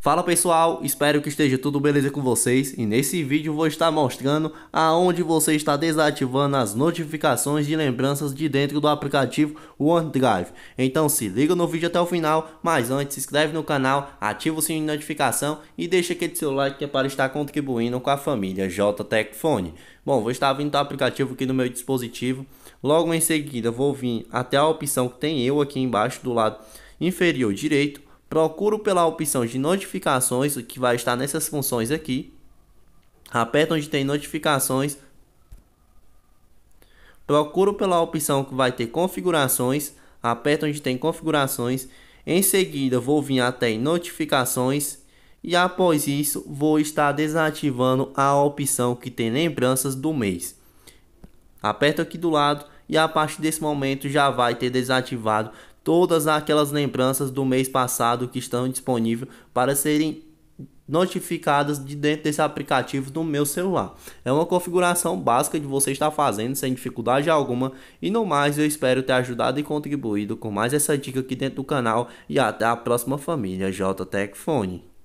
Fala pessoal, espero que esteja tudo beleza com vocês e nesse vídeo vou estar mostrando aonde você está desativando as notificações de lembranças de dentro do aplicativo OneDrive. Então se liga no vídeo até o final, mas antes se inscreve no canal, ativa o sininho de notificação e deixa aquele seu like que é para estar contribuindo com a família JTech Bom, vou estar vindo do aplicativo aqui no meu dispositivo, logo em seguida vou vir até a opção que tem eu aqui embaixo do lado inferior direito procuro pela opção de notificações, que vai estar nessas funções aqui. Aperto onde tem notificações. Procuro pela opção que vai ter configurações, aperto onde tem configurações. Em seguida, vou vir até em notificações e após isso, vou estar desativando a opção que tem lembranças do mês. Aperto aqui do lado e a partir desse momento já vai ter desativado todas aquelas lembranças do mês passado que estão disponíveis para serem notificadas de dentro desse aplicativo do meu celular. É uma configuração básica de você estar fazendo sem dificuldade alguma e no mais eu espero ter ajudado e contribuído com mais essa dica aqui dentro do canal e até a próxima família JTechfone.